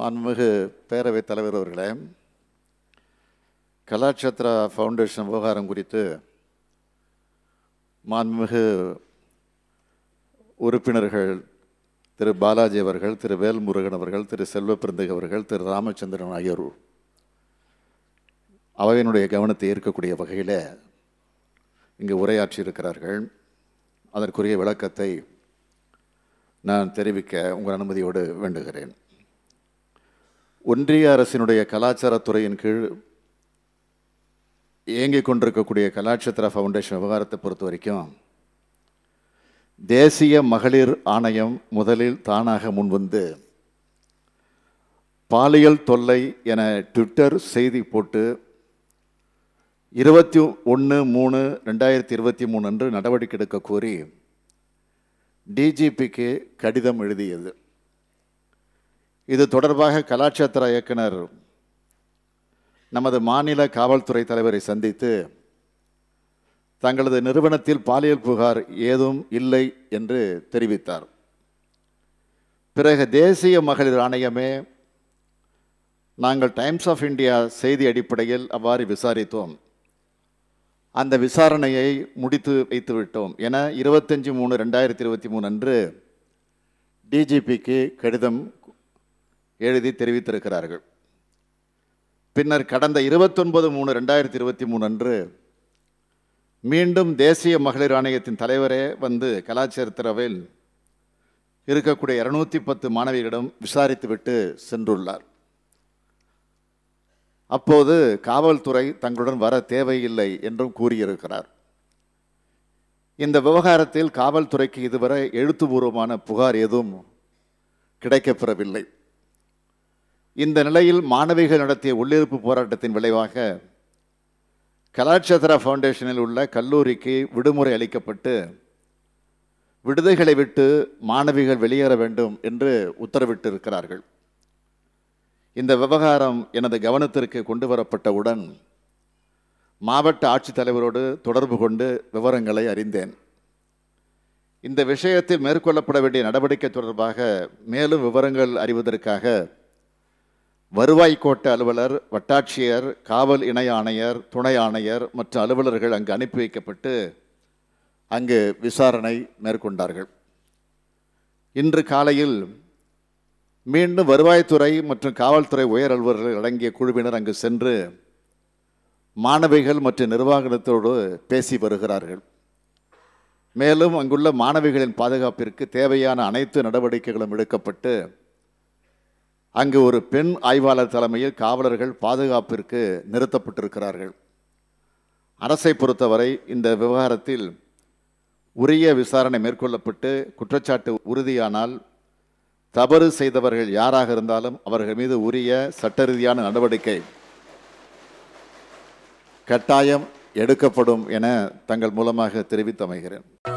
மாண்புமிகு பேரவைத் தலைவர் அவர்களே கலாட்சத்ரா ஃபவுண்டேஷன் விவகாரம் குறித்து மாண்புமிகு உறுப்பினர்கள் திரு பாலாஜி அவர்கள் திரு வேல்முருகன் அவர்கள் திரு செல்வப்பிரந்தக அவர்கள் திரு ராமச்சந்திரன் ஆகியோர் அவையினுடைய கவனத்தை ஈர்க்கக்கூடிய வகையில் இங்கு உரையாற்றியிருக்கிறார்கள் அதற்குரிய விளக்கத்தை நான் தெரிவிக்க உங்கள் அனுமதியோடு வேண்டுகிறேன் ஒன்றிய அரசினுடைய கலாச்சாரத்துறையின் கீழ் இயங்கிக் கொண்டிருக்கக்கூடிய கலாட்சேத்திர ஃபவுண்டேஷன் விவகாரத்தை பொறுத்த வரைக்கும் தேசிய மகளிர் ஆணையம் முதலில் தானாக முன்வந்து பாலியல் தொல்லை என ட்விட்டர் செய்தி போட்டு இருபத்தி ஒன்று மூணு ரெண்டாயிரத்தி இருபத்தி மூணு அன்று நடவடிக்கை எடுக்க கோரி டிஜிபிக்கு கடிதம் எழுதியது இது தொடர்பாக கலாட்சேத்திர இயக்குனர் நமது மாநில காவல்துறை தலைவரை சந்தித்து தங்களது நிறுவனத்தில் பாலியல் புகார் ஏதும் இல்லை என்று தெரிவித்தார் பிறகு தேசிய மகளிர் ஆணையமே நாங்கள் டைம்ஸ் ஆஃப் இந்தியா செய்தி அடிப்படையில் அவ்வாறு விசாரித்தோம் அந்த விசாரணையை முடித்து வைத்துவிட்டோம் என இருபத்தஞ்சி மூணு ரெண்டாயிரத்தி இருபத்தி மூணு அன்று டிஜிபிக்கு கடிதம் எழுதி தெரிவித்திருக்கிறார்கள் பின்னர் கடந்த இருபத்தொன்பது மூணு ரெண்டாயிரத்தி இருபத்தி மூணு அன்று மீண்டும் தேசிய மகளிர் ஆணையத்தின் தலைவரே வந்து கலாச்சரித்திரவில் இருக்கக்கூடிய இரநூத்தி பத்து மாணவிகளிடம் விசாரித்துவிட்டு சென்றுள்ளார் அப்போது காவல்துறை தங்களுடன் வர தேவையில்லை என்றும் கூறியிருக்கிறார் இந்த விவகாரத்தில் காவல்துறைக்கு இதுவரை எழுத்துபூர்வமான புகார் எதுவும் கிடைக்கப்பெறவில்லை இந்த நிலையில் மாணவிகள் நடத்திய உள்ளிருப்பு போராட்டத்தின் விளைவாக கலாட்சேத்ரா ஃபவுண்டேஷனில் உள்ள கல்லூரிக்கு விடுமுறை அளிக்கப்பட்டு விடுதிகளை விட்டு மாணவிகள் வெளியேற வேண்டும் என்று உத்தரவிட்டிருக்கிறார்கள் இந்த விவகாரம் எனது கவனத்திற்கு கொண்டு வரப்பட்டவுடன் மாவட்ட ஆட்சித்தலைவரோடு தொடர்பு கொண்டு விவரங்களை அறிந்தேன் இந்த விஷயத்தில் மேற்கொள்ளப்பட வேண்டிய நடவடிக்கை தொடர்பாக மேலும் விவரங்கள் அறிவதற்காக வருவாய் கோட்ட அலுவலர் வட்டாட்சியர் காவல் இணை ஆணையர் துணை ஆணையர் மற்ற அலுவலர்கள் அங்கு அனுப்பி வைக்கப்பட்டு அங்கு விசாரணை மேற்கொண்டார்கள் இன்று காலையில் மீண்டும் வருவாய்த்துறை மற்றும் காவல்துறை உயர் அலுவலர்கள் அடங்கிய குழுவினர் அங்கு சென்று மாணவிகள் மற்றும் நிர்வாகத்தோடு பேசி வருகிறார்கள் மேலும் அங்குள்ள மாணவிகளின் பாதுகாப்பிற்கு தேவையான அனைத்து நடவடிக்கைகளும் எடுக்கப்பட்டு அங்கு ஒரு பெண் ஆய்வாளர் தலைமையில் காவலர்கள் பாதுகாப்பிற்கு நிறுத்தப்பட்டிருக்கிறார்கள் அரசை பொறுத்தவரை இந்த விவகாரத்தில் உரிய விசாரணை மேற்கொள்ளப்பட்டு குற்றச்சாட்டு உறுதியானால் தவறு செய்தவர்கள் யாராக இருந்தாலும் அவர்கள் மீது உரிய சட்டரீதியான நடவடிக்கை கட்டாயம் எடுக்கப்படும் என தங்கள் மூலமாக தெரிவித்து அமைகிறேன்